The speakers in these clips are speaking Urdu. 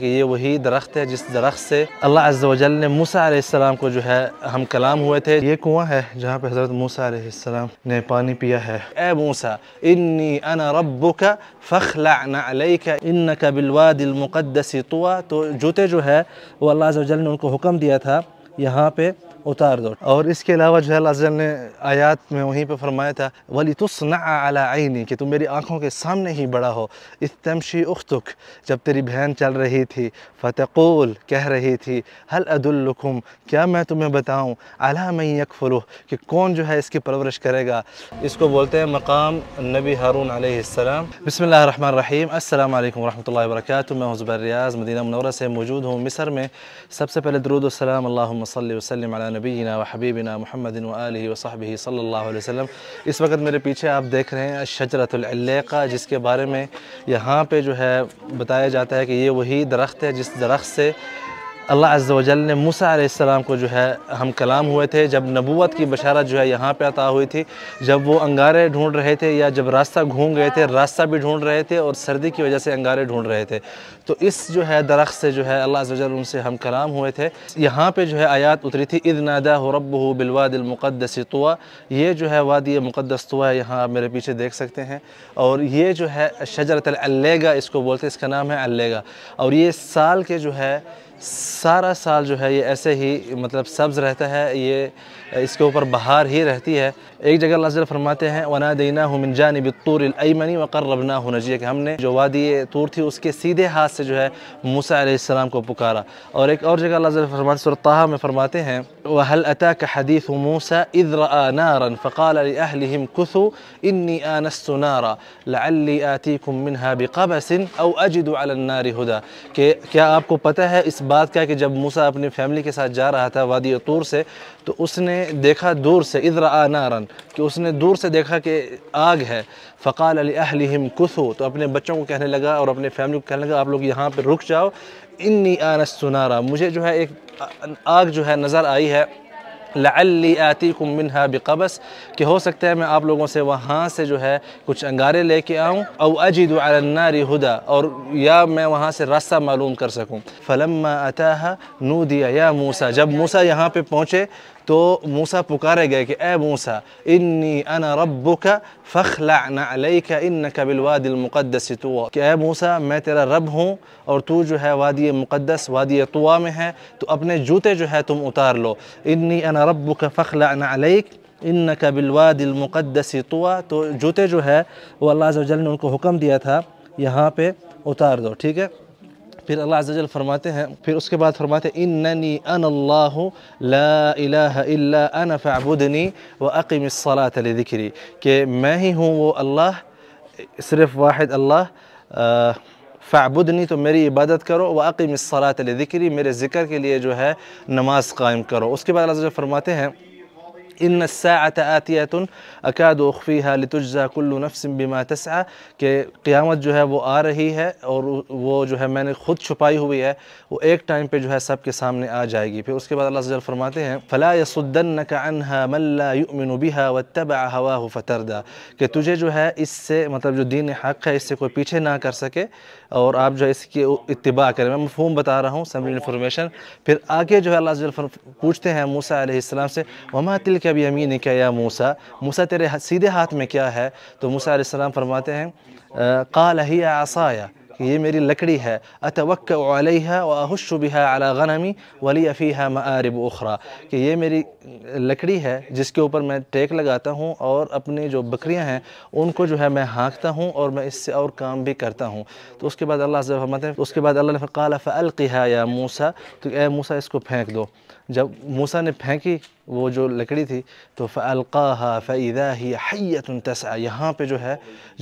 کہ یہ وہی درخت ہے جس درخت سے اللہ عز و جل نے موسیٰ علیہ السلام کو جو ہے ہم کلام ہوئے تھے یہ کنواں ہے جہاں پہ حضرت موسیٰ علیہ السلام نے پانی پیا ہے اے موسیٰ انی انا ربک فخلعنا علیک انکا بالواد المقدس طوا تو جوتے جو ہے وہ اللہ عز و جل نے ان کو حکم دیا تھا یہاں پہ اتار دو اور اس کے علاوہ جو ہے اللہ نے آیات میں وہیں پہ فرمایا تھا ولی تس علی عینی کہ تم میری آنکھوں کے سامنے ہی بڑا ہو اتمشی اختک جب تیری بہن چل رہی تھی فتقول کہہ رہی تھی حل ادال کیا میں تمہیں بتاؤں اعلیٰ میں یک کہ کون جو ہے اس کی پرورش کرے گا اس کو بولتے ہیں مقام نبی ہارون علیہ السلام بسم اللہ الرحمن الرحیم السلام علیکم ورحمۃ اللہ وبرکاتہ میں حزبر ریاض مدینہ منورہ سے موجود ہوں مصر میں سب سے پہلے درود السلام اللہ مسلم وسلم علیہ نبینا حبیبنا محمد و آلہ علیہ صحبہ صلی اللہ علیہ وسلم اس وقت میرے پیچھے آپ دیکھ رہے ہیں شجرت العلیقہ جس کے بارے میں یہاں پہ جو ہے بتایا جاتا ہے کہ یہ وہی درخت ہے جس درخت سے اللہ عز و جل نے موسیٰ علیہ السلام کو جو ہے ہم کلام ہوئے تھے جب نبوت کی بشارت جو ہے یہاں پہ عطا ہوئی تھی جب وہ انگارے ڈھونڈ رہے تھے یا جب راستہ گھوم گئے تھے راستہ بھی ڈھونڈ رہے تھے اور سردی کی وجہ سے انگارے ڈھونڈ رہے تھے تو اس جو ہے درخت سے جو ہے اللہ عز و جل ان سے ہم کلام ہوئے تھے یہاں پہ جو ہے آیات اتری تھی اِذْ نادا رَبُّهُ بِالْوَادِ الْمُقَدَّسِ طُوَى المقدس یہ جو ہے وادی مقدس ہے یہاں آپ میرے پیچھے دیکھ سکتے ہیں اور یہ جو ہے شجرت الگ اس کو بولتے اس کا نام ہے اللیگہ اور یہ سال کے جو ہے سارا سال جو ہے یہ ایسے ہی مطلب سبز رہتا ہے یہ اس کے اوپر بہار ہی رہتی ہے ایک جگہ اللہ تعالیٰ فرماتے ہیں وَنَا دَيْنَاهُ مِن جَانِبِ الطُّورِ الْأَيْمَنِ وَقَرَّبْنَاهُ نَجِيَ کہ ہم نے جو وادی طور تھی اس کے سیدھے ہاتھ سے جو ہے موسیٰ علیہ السلام کو پکارا اور ایک اور جگہ اللہ تعالیٰ فرماتے ہیں سورة طاہا میں فرماتے ہیں وَهَلْ أَتَاكَ حَدِيثُ مُوسَى اِذْ رَآ نَارًا فَقَالَ لِأَهْلِهِمْ كُثُوا إِنِّي آنَسْتُ نَارًا لَعَلِّي آتِيكُم مِّنْهَا بِقَبَسٍ أَوْ أَجِدُ عَلَى النَّارِ هُدَىٰ کہ کیا آپ کو پتہ ہے اس بات کا کہ جب موسیٰ اپنے فیملی کے ساتھ جا رہا تھا وادی طور سے تو اس نے دیکھا دور سے اِذْ رَآ نَارًا کہ اس نے دور سے دیکھا کہ آگ ہے فقال علی اہلہم کسو تو اپنے بچوں کو کہنے لگا اور اپنے فیملی کو کہنے لگا آپ لوگ یہاں پہ رک جاؤ انی آنس سنارا مجھے جو ہے ایک آگ جو ہے نظر آئی ہے لعلی آتیکم آتی بقبس کہ ہو سکتا ہے میں آپ لوگوں سے وہاں سے جو ہے کچھ انگارے لے کے آؤں او علی النار ہدا اور یا میں وہاں سے راستہ معلوم کر سکوں نودی یا موسا جب موسیٰ یہاں پہ پہنچے تو موسى بوكاري جاي اي موسى اني انا ربك فاخلع عليك انك بالوادي المقدس طوى كي اي موسى ما ترى رب هو اور تو جو ہے وادی مقدس وادی طوى میں ہے تو اپنے جوتے جو ہے تم اتار لو اني انا ربك فاخلع عليك انك بالوادي المقدس طوى تو جوتے جو ہے وہ اللہ عز وجل نے ان کو حکم دیا تھا یہاں پہ اتار دو ٹھیک ہے پھر اللہ عز وجل فرماتے ہیں پھر اس کے بعد فرماتے ہیں اننی انا اللہ لا الہ الا انا فعبدنی واقم الصلاة لذکری کہ میں ہی ہوں وہ اللہ صرف واحد اللہ فعبدنی تو میری عبادت کرو واقم الصلاة لذکری میرے ذکر کے لئے جو ہے نماز قائم کرو اس کے بعد اللہ عز وجل فرماتے ہیں ان الساعت اکاد لتجزا کل نفس بما تسعا کہ قیامت جو ہے وہ آ رہی ہے اور وہ جو ہے میں نے خود چھپائی ہوئی ہے وہ ایک ٹائم پہ جو ہے سب کے سامنے آ جائے گی پھر اس کے بعد اللہ فرماتے ہیں فلاح ہوا کہ تجھے جو ہے اس سے مطلب جو دین حق ہے اس سے کوئی پیچھے نہ کر سکے اور آپ جو ہے اس کی اتباع کریں میں مفہوم بتا رہا ہوں سمجھ انفارمیشن پھر آگے جو ہے اللہ جلفرم پوچھتے ہیں موسیٰ علیہ السلام سے وما تلك بھی امین نے کیا یا موسیٰ موسیٰ تیرے سیدھے ہاتھ میں کیا ہے تو موسیٰ علیہ السلام فرماتے ہیں قال ہی کہ یہ میری لکڑی ہے اتوق بها على غنمی ولی گنمی مآرب اخرى کہ یہ میری لکڑی ہے جس کے اوپر میں ٹیک لگاتا ہوں اور اپنی جو بکریاں ہیں ان کو جو ہے میں ہانکتا ہوں اور میں اس سے اور کام بھی کرتا ہوں تو اس کے بعد اللہ اس کے بعد اللہ نے فلقی ہے یا موسیٰ تو اے موسیٰ اس کو پھینک دو جب موسیٰ نے پھینکی وہ جو لکڑی تھی تو فالقاها فاذا هی حیه تسعى یہاں پہ جو ہے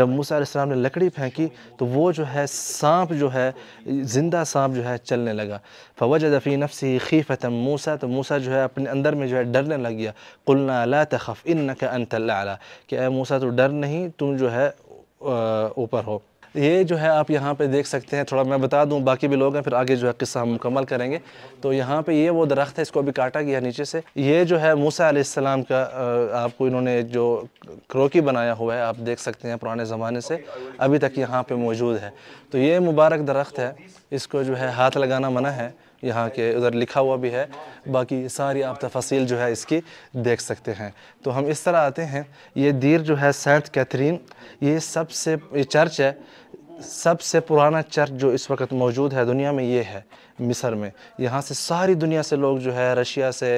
جب موسی علیہ السلام نے لکڑی پھینکی تو وہ جو ہے سانپ جو ہے زندہ سانپ جو ہے چلنے لگا فوجد في نفسه خیفه موسى تو موسی جو ہے اپنے اندر میں جو ہے ڈرنے لگ گیا قلنا لا تخف انك انت الاعلى کہ اے موسی تو ڈر نہیں تم جو ہے اوپر ہو یہ جو ہے آپ یہاں پہ دیکھ سکتے ہیں تھوڑا میں بتا دوں باقی بھی لوگ ہیں پھر آگے جو ہے قصہ ہم مکمل کریں گے تو یہاں پہ یہ وہ درخت ہے اس کو ابھی کاٹا گیا نیچے سے یہ جو ہے موسیٰ علیہ السلام کا آپ کو انہوں نے جو کروکی بنایا ہوا ہے آپ دیکھ سکتے ہیں پرانے زمانے سے ابھی تک یہاں پہ موجود ہے تو یہ مبارک درخت ہے اس کو جو ہے ہاتھ لگانا منع ہے یہاں کے ادھر لکھا ہوا بھی ہے باقی ساری آپ تفاصیل جو ہے اس کی دیکھ سکتے ہیں تو ہم اس طرح آتے ہیں یہ دیر جو ہے سینٹ کیتھرین یہ سب سے چرچ ہے سب سے پرانا چرچ جو اس وقت موجود ہے دنیا میں یہ ہے مصر میں یہاں سے ساری دنیا سے لوگ جو ہے رشیا سے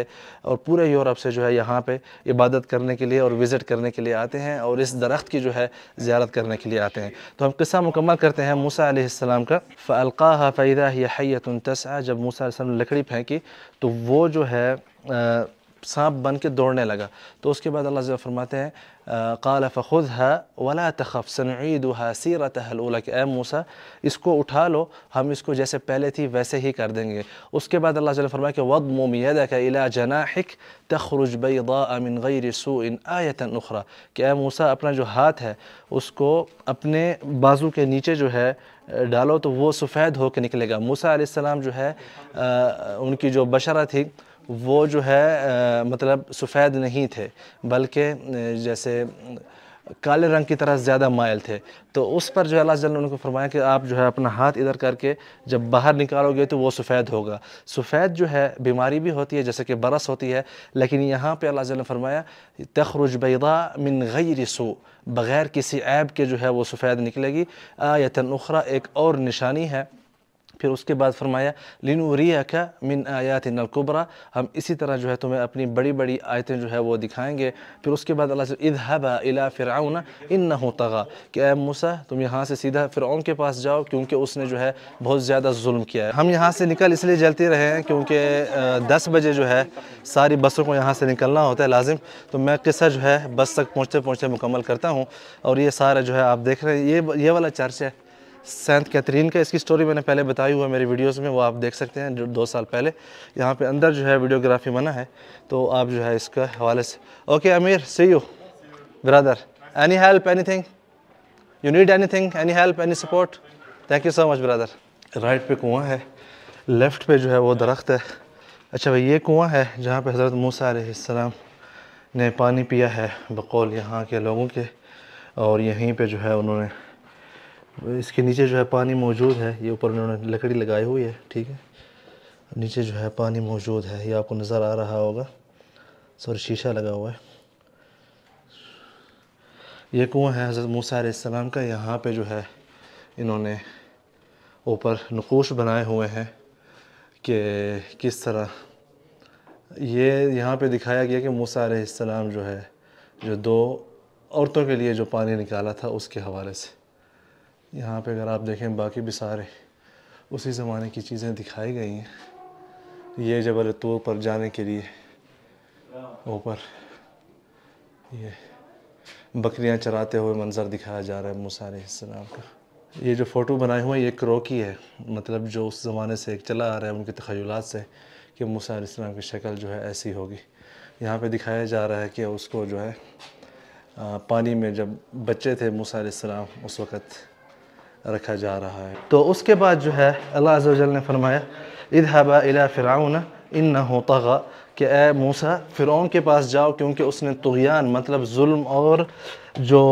اور پورے یورپ سے جو ہے یہاں پہ عبادت کرنے کے لیے اور وزٹ کرنے کے لیے آتے ہیں اور اس درخت کی جو ہے زیارت کرنے کے لیے آتے ہیں تو ہم قصہ مکمل کرتے ہیں موسیٰ علیہ السلام کا فَأَلْقَاهَا فیدہ یہ حَيَّةٌ تَسْعَى جب موسیٰ علیہ السلام لکڑی پھینکی تو وہ جو ہے سانپ بن کے دوڑنے لگا تو اس کے بعد اللہ عزیز فرماتے ہیں قال فخذها ولا تخف سنعيدها سيرتها الاولى کہ اے موسیٰ اس کو اٹھا لو ہم اس کو جیسے پہلے تھی ویسے ہی کر دیں گے اس کے بعد اللہ صع فرمایا کہ وضم يدك الى جناحك تخرج بيضاء من غير سوء رسو اخرى کہ اے موسیٰ اپنا جو ہاتھ ہے اس کو اپنے بازو کے نیچے جو ہے ڈالو تو وہ سفید ہو کے نکلے گا موسیٰ علیہ السلام جو ہے ان کی جو بشرہ تھی وہ جو ہے مطلب سفید نہیں تھے بلکہ جیسے کالے رنگ کی طرح زیادہ مائل تھے تو اس پر جو ہے اللہ ان کو فرمایا کہ آپ جو ہے اپنا ہاتھ ادھر کر کے جب باہر نکالو گے تو وہ سفید ہوگا سفید جو ہے بیماری بھی ہوتی ہے جیسے کہ برس ہوتی ہے لیکن یہاں پہ اللہ نے فرمایا تخرج من غیر سو بغیر کسی عیب کے جو ہے وہ سفید نکلے گی اخری ایک اور نشانی ہے پھر اس کے بعد فرمایا لینو مِنْ اکیا الْكُبْرَى آیات ہم اسی طرح جو ہے تمہیں اپنی بڑی بڑی آیتیں جو ہے وہ دکھائیں گے پھر اس کے بعد اللہ سے ادہب إِلَىٰ فر آؤں ان کہ اے موسیٰ تم یہاں سے سیدھا فرعون کے پاس جاؤ کیونکہ اس نے جو ہے بہت زیادہ ظلم کیا ہے ہم یہاں سے نکل اس لیے جلتی رہے ہیں کیونکہ دس بجے جو ہے ساری بسوں کو یہاں سے نکلنا ہوتا ہے لازم تو میں قصہ جو ہے بس تک پہنچتے پہنچتے مکمل کرتا ہوں اور یہ سارا جو ہے آپ دیکھ رہے ہیں یہ یہ والا چرچ ہے سینت کیترین کا اس کی سٹوری میں نے پہلے بتائی ہوا ہے میری ویڈیوز میں وہ آپ دیکھ سکتے ہیں دو سال پہلے یہاں پہ اندر جو ہے ویڈیوگرافی منع ہے تو آپ جو ہے اس کا حوالے سے okay Amir see you brother any help anything you need anything any help any support thank you so much brother right پہ کنواں ہے لیفٹ پہ جو ہے وہ درخت ہے اچھا بھائی یہ کنواں ہے جہاں پہ حضرت موسیٰ علیہ السلام نے پانی پیا ہے بقول یہاں کے لوگوں کے اور یہیں پہ جو ہے انہوں نے اس کے نیچے جو ہے پانی موجود ہے یہ اوپر انہوں نے لکڑی لگائی ہوئی ہے ٹھیک ہے نیچے جو ہے پانی موجود ہے یہ آپ کو نظر آ رہا ہوگا سوری شیشہ لگا ہوا ہے یہ کنواں ہے حضرت موسیٰ علیہ السلام کا یہاں پہ جو ہے انہوں نے اوپر نقوش بنائے ہوئے ہیں کہ کس طرح یہ یہاں پہ دکھایا گیا کہ موسیٰ علیہ السلام جو ہے جو دو عورتوں کے لیے جو پانی نکالا تھا اس کے حوالے سے یہاں پہ اگر آپ دیکھیں باقی بھی سارے اسی زمانے کی چیزیں دکھائی گئی ہیں یہ جب طور پر جانے کے لیے اوپر یہ بکریاں چراتے ہوئے منظر دکھایا جا رہا ہے موسیٰ علیہ السلام کا یہ جو فوٹو بنائے ہوئے ہیں یہ کروکی ہے مطلب جو اس زمانے سے ایک چلا آ رہا ہے ان کے تخیلات سے کہ موسیٰ علیہ السلام کی شکل جو ہے ایسی ہوگی یہاں پہ دکھایا جا رہا ہے کہ اس کو جو ہے پانی میں جب بچے تھے موسیٰ علیہ السلام اس وقت رکھا جا رہا ہے تو اس کے بعد جو ہے اللہ عز و جل نے فرمایا اذهبا الی فرعون انه طغى کہ اے موسیٰ فرعون کے پاس جاؤ کیونکہ اس نے طغیان مطلب ظلم اور جو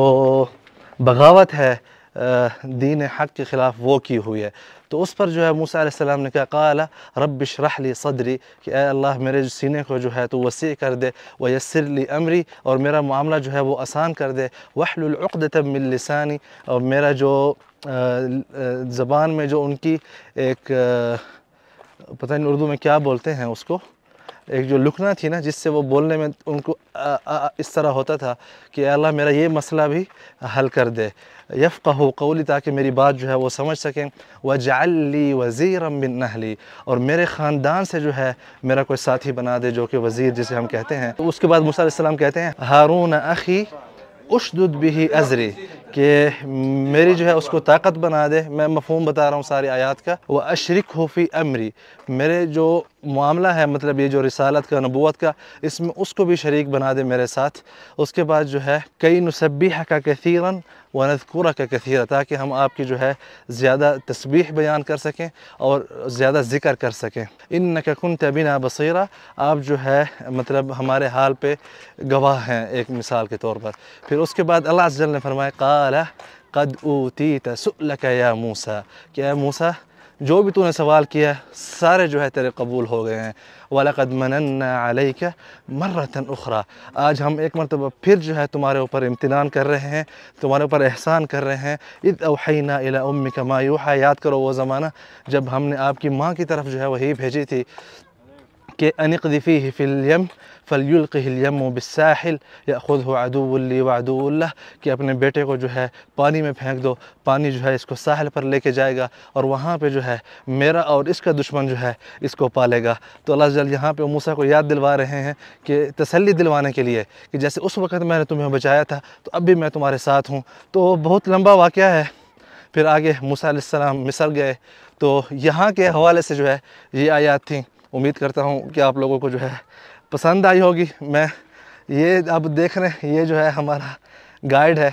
بغاوت ہے دین حق کے خلاف وہ کی ہوئی ہے تو اس پر جو ہے موسیٰ علیہ السلام نے کہا قال رب اشرح لی صدری کہ اے اللہ میرے سینے کو جو ہے تو وسیع کر دے ویسر لی امری اور میرا معاملہ جو ہے وہ آسان کر دے العقدت من لسانی اور میرا جو زبان میں جو ان کی ایک پتہ نہیں اردو میں کیا بولتے ہیں اس کو ایک جو لکنا تھی نا جس سے وہ بولنے میں ان کو اس طرح ہوتا تھا کہ اے اللہ میرا یہ مسئلہ بھی حل کر دے یفقہ قولی تاکہ میری بات جو ہے وہ سمجھ سکیں و جالی وزیر بن نہ اور میرے خاندان سے جو ہے میرا کوئی ساتھی بنا دے جو کہ وزیر جسے ہم کہتے ہیں اس کے بعد موسیٰ علیہ السلام کہتے ہیں ہارون اخی اشدد بھی ازری کہ میری جو ہے اس کو طاقت بنا دے میں مفہوم بتا رہا ہوں ساری آیات کا وہ اشرک ہو فی امری میرے جو معاملہ ہے مطلب یہ جو رسالت کا نبوت کا اس میں اس کو بھی شریک بنا دے میرے ساتھ اس کے بعد جو ہے کئی نصبی حقہ کثیراً ونذکرک اند پورا تاکہ ہم آپ کی جو ہے زیادہ تسبیح بیان کر سکیں اور زیادہ ذکر کر سکیں کنت بنا بصیرہ آپ جو ہے مطلب ہمارے حال پہ گواہ ہیں ایک مثال کے طور پر پھر اس کے بعد اللہ جل نے فرمایا قَالَ قَدْ او سُؤْلَكَ يَا مُوسَى کہ اے موسیٰ جو بھی تو نے سوال کیا سارے جو ہے تیرے قبول ہو گئے ہیں وَلَقَدْ مَنَنَّا عَلَيْكَ مَرَّةً اُخْرَى آج ہم ایک مرتبہ پھر جو ہے تمہارے اوپر امتنان کر رہے ہیں تمہارے اوپر احسان کر رہے ہیں اِذْ إِلَىٰ أُمِّكَ مَا يُوحَى یاد کرو وہ زمانہ جب ہم نے آپ کی ماں کی طرف جو ہے وہی بھیجی تھی کہ فیه فی فلیول قہلیم و بساحل یا خود و وعدو اللہ کہ اپنے بیٹے کو جو ہے پانی میں پھینک دو پانی جو ہے اس کو ساحل پر لے کے جائے گا اور وہاں پہ جو ہے میرا اور اس کا دشمن جو ہے اس کو پالے گا تو اللہ جل یہاں پہ موسیٰ کو یاد دلوا رہے ہیں کہ تسلی دلوانے کے لیے کہ جیسے اس وقت میں نے تمہیں بچایا تھا تو اب بھی میں تمہارے ساتھ ہوں تو بہت لمبا واقعہ ہے پھر آگے موسیٰ علیہ السلام مصر گئے تو یہاں کے حوالے سے جو ہے یہ آیات تھیں امید کرتا ہوں کہ آپ لوگوں کو جو ہے پسند آئی ہوگی میں یہ اب دیکھ رہے ہیں یہ جو ہے ہمارا گائیڈ ہے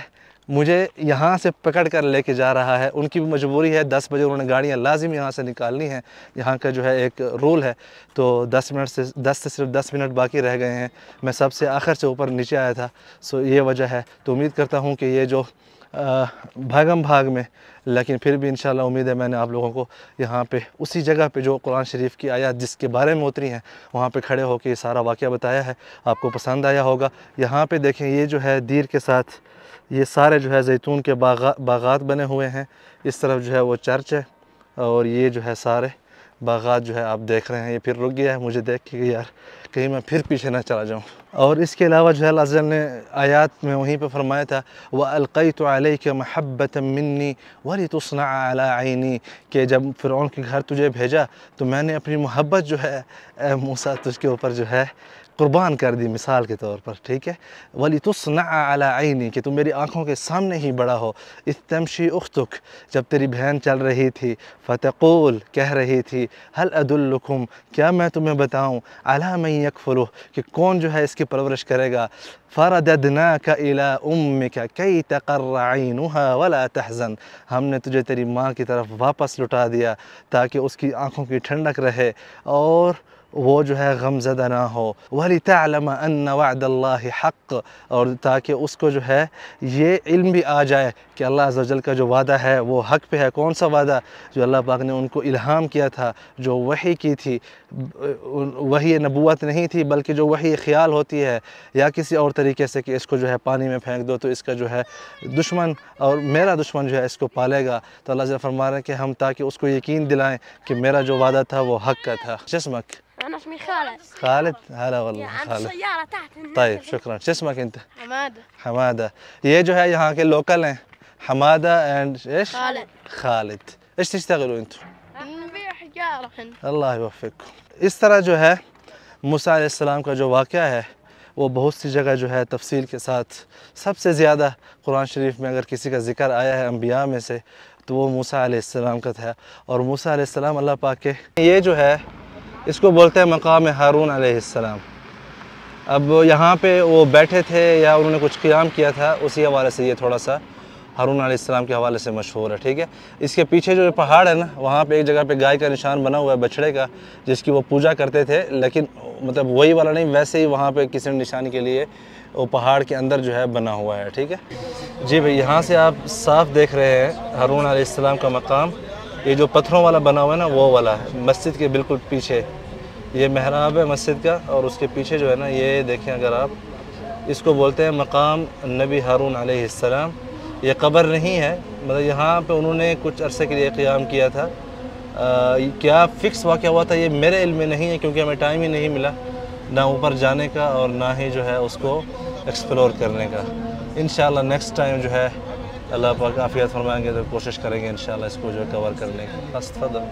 مجھے یہاں سے پکڑ کر لے کے جا رہا ہے ان کی بھی مجبوری ہے دس بجے انہوں نے گاڑیاں لازم یہاں سے نکالنی ہیں یہاں کا جو ہے ایک رول ہے تو دس منٹ سے دس سے صرف دس منٹ باقی رہ گئے ہیں میں سب سے آخر سے اوپر نیچے آیا تھا سو یہ وجہ ہے تو امید کرتا ہوں کہ یہ جو بھاگم بھاگ میں لیکن پھر بھی انشاءاللہ امید ہے میں نے آپ لوگوں کو یہاں پہ اسی جگہ پہ جو قرآن شریف کی آیات جس کے بارے میں اتری ہیں وہاں پہ کھڑے ہو کے یہ سارا واقعہ بتایا ہے آپ کو پسند آیا ہوگا یہاں پہ دیکھیں یہ جو ہے دیر کے ساتھ یہ سارے جو ہے زیتون کے باغات بنے ہوئے ہیں اس طرف جو ہے وہ چرچ ہے اور یہ جو ہے سارے باغات جو ہے آپ دیکھ رہے ہیں یہ پھر رک گیا ہے مجھے دیکھ کے یار کہیں میں پھر پیچھے نہ چلا جاؤں اور اس کے علاوہ جو ہے اللہ نے آیات میں وہیں پہ فرمایا تھا وہ القی تو علی کے محبت منی وری تسنا اعلی آئینی کہ جب فرعون کے گھر تجھے بھیجا تو میں نے اپنی محبت جو ہے تجھ کے اوپر جو ہے قربان کر دی مثال کے طور پر ٹھیک ہے ولی تس نہ عینی کہ تم میری آنکھوں کے سامنے ہی بڑا ہو تمشی اختک جب تیری بہن چل رہی تھی فتقول کہہ رہی تھی حلعدالحکوم کیا میں تمہیں بتاؤں علی من یکفلو فروح کہ کون جو ہے اس کی پرورش کرے گا فرد نا کا الا ام میں کئی ولا تحزن ہم نے تجھے تیری ماں کی طرف واپس لٹا دیا تاکہ اس کی آنکھوں کی ٹھنڈک رہے اور وہ جو ہے غم زدہ نہ ہو أَنَّ وَعْدَ اللہ حق اور تاکہ اس کو جو ہے یہ علم بھی آ جائے کہ اللہ عز و جل کا جو وعدہ ہے وہ حق پہ ہے کون سا وعدہ جو اللہ پاک نے ان کو الہام کیا تھا جو وحی کی تھی وحی نبوت نہیں تھی بلکہ جو وحی خیال ہوتی ہے یا کسی اور طریقے سے کہ اس کو جو ہے پانی میں پھینک دو تو اس کا جو ہے دشمن اور میرا دشمن جو ہے اس کو پالے گا تو اللہ فرما رہا ہے کہ ہم تاکہ اس کو یقین دلائیں کہ میرا جو وعدہ تھا وہ حق کا تھا چشمک انا اسمي خالد خالد هلا والله يعني خالد السياره تحت طيب شكرا شو اسمك انت حماده حماده ये जो है यहाँ के حماده اند ايش خالد خالد ايش تشتغلوا انتم نبيع حجاره الله يوفقكم इस तरह जो है मूसा अलैहिस्सलाम का जो वाक़ है वो बहुत सी जगह जो है तफसील के साथ सबसे ज़्यादा कुरान शरीफ में अगर किसी का जिक्र आया है अम्बिया में से तो वो मूसा अलैहिस्सलाम का था और मूसा अलैहिस्सलाम अल्लाह पाक के ये जो है اس کو بولتے ہیں مقام حارون ہارون علیہ السلام اب یہاں پہ وہ بیٹھے تھے یا انہوں نے کچھ قیام کیا تھا اسی حوالے سے یہ تھوڑا سا ہارون علیہ السلام کے حوالے سے مشہور ہے ٹھیک ہے اس کے پیچھے جو پہاڑ ہے نا وہاں پہ ایک جگہ پہ گائے کا نشان بنا ہوا ہے بچھڑے کا جس کی وہ پوجا کرتے تھے لیکن مطلب وہی والا نہیں ویسے ہی وہاں پہ کسی نشانی کے لیے وہ پہاڑ کے اندر جو ہے بنا ہوا ہے ٹھیک ہے جی بھائی یہاں سے آپ صاف دیکھ رہے ہیں ہارون علیہ السلام کا مقام یہ جو پتھروں والا بنا ہوا ہے نا وہ والا ہے مسجد کے بالکل پیچھے یہ محراب ہے مسجد کا اور اس کے پیچھے جو ہے نا یہ دیکھیں اگر آپ اس کو بولتے ہیں مقام نبی ہارون علیہ السلام یہ قبر نہیں ہے مطلب یہاں پہ انہوں نے کچھ عرصے کے لیے قیام کیا تھا کیا فکس واقعہ ہوا تھا یہ میرے علم میں نہیں ہے کیونکہ ہمیں ٹائم ہی نہیں ملا نہ اوپر جانے کا اور نہ ہی جو ہے اس کو ایکسپلور کرنے کا ان شاء اللہ نیکسٹ ٹائم جو ہے اللہ پاک عافیت فرمائیں گے تو کوشش کریں گے ان شاء اللہ اس کو جو ہے کور کرنے کا